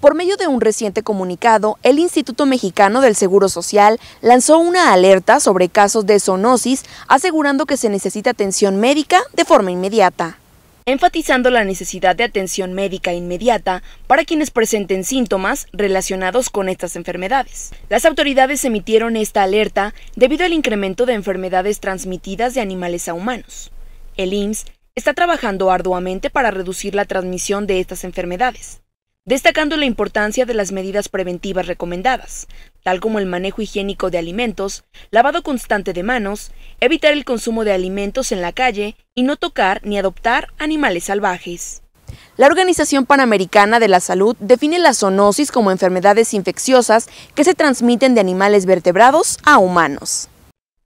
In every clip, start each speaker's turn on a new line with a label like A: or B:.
A: Por medio de un reciente comunicado, el Instituto Mexicano del Seguro Social lanzó una alerta sobre casos de zoonosis, asegurando que se necesita atención médica de forma inmediata. Enfatizando la necesidad de atención médica inmediata para quienes presenten síntomas relacionados con estas enfermedades. Las autoridades emitieron esta alerta debido al incremento de enfermedades transmitidas de animales a humanos. El IMSS está trabajando arduamente para reducir la transmisión de estas enfermedades destacando la importancia de las medidas preventivas recomendadas, tal como el manejo higiénico de alimentos, lavado constante de manos, evitar el consumo de alimentos en la calle y no tocar ni adoptar animales salvajes. La Organización Panamericana de la Salud define la zoonosis como enfermedades infecciosas que se transmiten de animales vertebrados a humanos.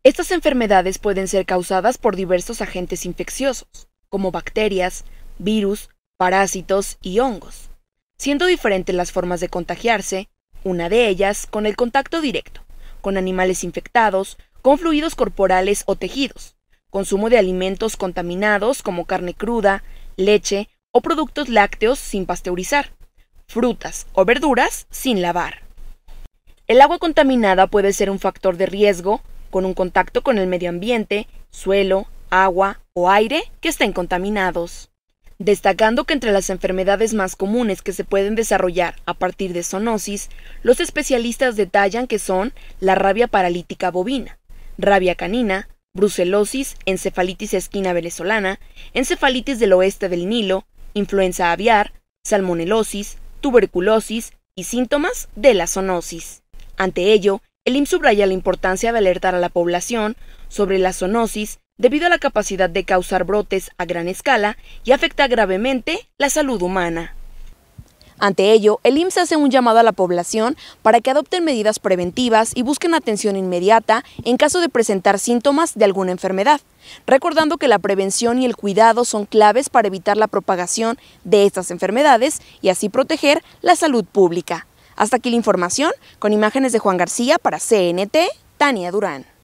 A: Estas enfermedades pueden ser causadas por diversos agentes infecciosos, como bacterias, virus, parásitos y hongos siendo diferentes las formas de contagiarse, una de ellas con el contacto directo, con animales infectados, con fluidos corporales o tejidos, consumo de alimentos contaminados como carne cruda, leche o productos lácteos sin pasteurizar, frutas o verduras sin lavar. El agua contaminada puede ser un factor de riesgo con un contacto con el medio ambiente, suelo, agua o aire que estén contaminados destacando que entre las enfermedades más comunes que se pueden desarrollar a partir de zoonosis, los especialistas detallan que son la rabia paralítica bovina, rabia canina, brucelosis, encefalitis esquina venezolana, encefalitis del oeste del Nilo, influenza aviar, salmonelosis, tuberculosis y síntomas de la zoonosis. Ante ello, el IMSS subraya la importancia de alertar a la población sobre la zoonosis debido a la capacidad de causar brotes a gran escala y afecta gravemente la salud humana. Ante ello, el IMSS hace un llamado a la población para que adopten medidas preventivas y busquen atención inmediata en caso de presentar síntomas de alguna enfermedad, recordando que la prevención y el cuidado son claves para evitar la propagación de estas enfermedades y así proteger la salud pública. Hasta aquí la información, con imágenes de Juan García para CNT, Tania Durán.